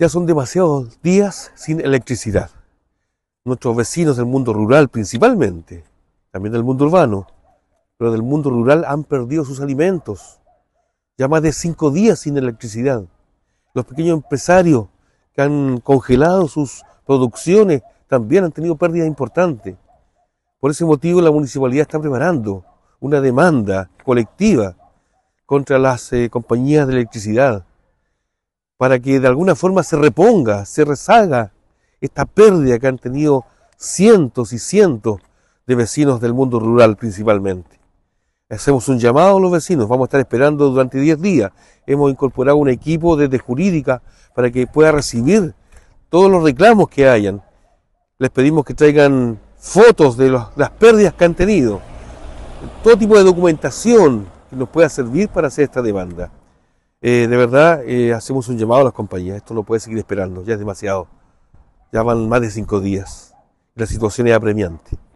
Ya son demasiados días sin electricidad. Nuestros vecinos del mundo rural principalmente, también del mundo urbano, pero del mundo rural han perdido sus alimentos. Ya más de cinco días sin electricidad. Los pequeños empresarios que han congelado sus producciones también han tenido pérdidas importantes. Por ese motivo la municipalidad está preparando una demanda colectiva contra las eh, compañías de electricidad para que de alguna forma se reponga, se rezaga esta pérdida que han tenido cientos y cientos de vecinos del mundo rural principalmente. Hacemos un llamado a los vecinos, vamos a estar esperando durante 10 días. Hemos incorporado un equipo desde jurídica para que pueda recibir todos los reclamos que hayan. Les pedimos que traigan fotos de las pérdidas que han tenido, todo tipo de documentación que nos pueda servir para hacer esta demanda. Eh, de verdad eh, hacemos un llamado a las compañías. Esto no puede seguir esperando, ya es demasiado. Ya van más de cinco días. La situación es apremiante.